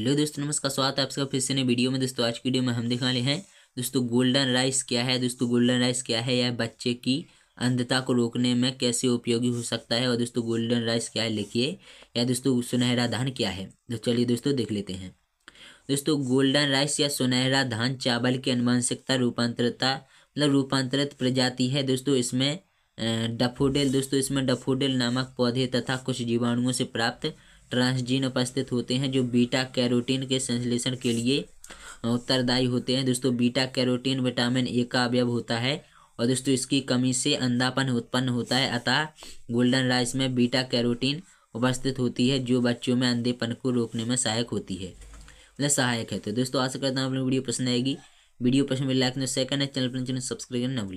hello दोस्तों नमस्कार स्वागत है आपका फिर से नए वीडियो में दोस्तों आज की वीडियो में हम दिखा रहे हैं दोस्तों गोल्डन राइस क्या है दोस्तों गोल्डन राइस क्या है यह बच्चे की अंधता को रोकने में कैसे उपयोगी हो सकता है और दोस्तों गोल्डन राइस क्या है लिखिए या दोस्तों सुनहरा धान क्या है तो चलिए दोस्तों देख लेते हैं दोस्तों गोल्डन राइस या सुनहरा धान चावल की अनुवंशिकता रूपांतरता मतलब रूपांतरित प्रजाति है दोस्तों इसमें डफोडेल दोस्तों इसमें डफोडेल नामक पौधे तथा कुछ जीवाणुओं से प्राप्त ट्रांसजीन उपस्थित होते हैं जो बीटा कैरोटीन के संश्लेषण के लिए उत्तरदायी होते हैं दोस्तों बीटा कैरोटीन विटामिन ए का अवयव होता है और दोस्तों इसकी कमी से अंधापन उत्पन्न होता है अतः गोल्डन राइस में बीटा कैरोटीन उपस्थित होती है जो बच्चों में अंधेपन को रोकने में सहायक होती है मतलब सहायक है तो दोस्तों आशा करता हूँ अपनी वीडियो पसंद आएगी वीडियो पसंद तो लाइक ने शेयर चैनल पर सब्सक्राइब करना